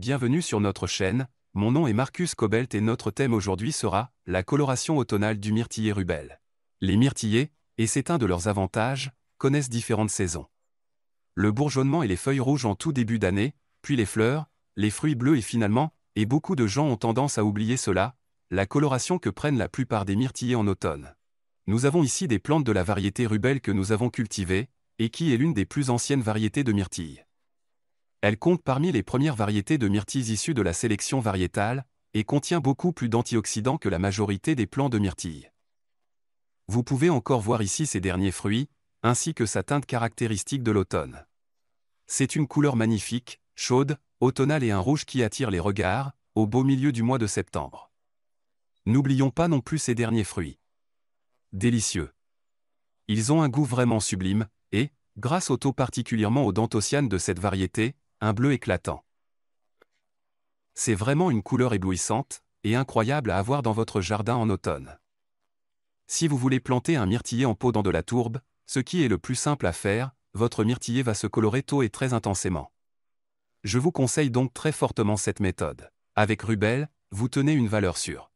Bienvenue sur notre chaîne, mon nom est Marcus Cobelt et notre thème aujourd'hui sera « La coloration automnale du myrtillier rubelle ». Les myrtillers, et c'est un de leurs avantages, connaissent différentes saisons. Le bourgeonnement et les feuilles rouges en tout début d'année, puis les fleurs, les fruits bleus et finalement, et beaucoup de gens ont tendance à oublier cela, la coloration que prennent la plupart des myrtillers en automne. Nous avons ici des plantes de la variété rubelle que nous avons cultivées, et qui est l'une des plus anciennes variétés de myrtilles. Elle compte parmi les premières variétés de myrtilles issues de la sélection variétale, et contient beaucoup plus d'antioxydants que la majorité des plants de myrtilles. Vous pouvez encore voir ici ses derniers fruits, ainsi que sa teinte caractéristique de l'automne. C'est une couleur magnifique, chaude, automnale et un rouge qui attire les regards, au beau milieu du mois de septembre. N'oublions pas non plus ses derniers fruits. Délicieux. Ils ont un goût vraiment sublime, et, grâce au taux particulièrement aux d'anthocyanes de cette variété, un bleu éclatant. C'est vraiment une couleur éblouissante et incroyable à avoir dans votre jardin en automne. Si vous voulez planter un myrtillier en pot dans de la tourbe, ce qui est le plus simple à faire, votre myrtillier va se colorer tôt et très intensément. Je vous conseille donc très fortement cette méthode. Avec Rubel, vous tenez une valeur sûre.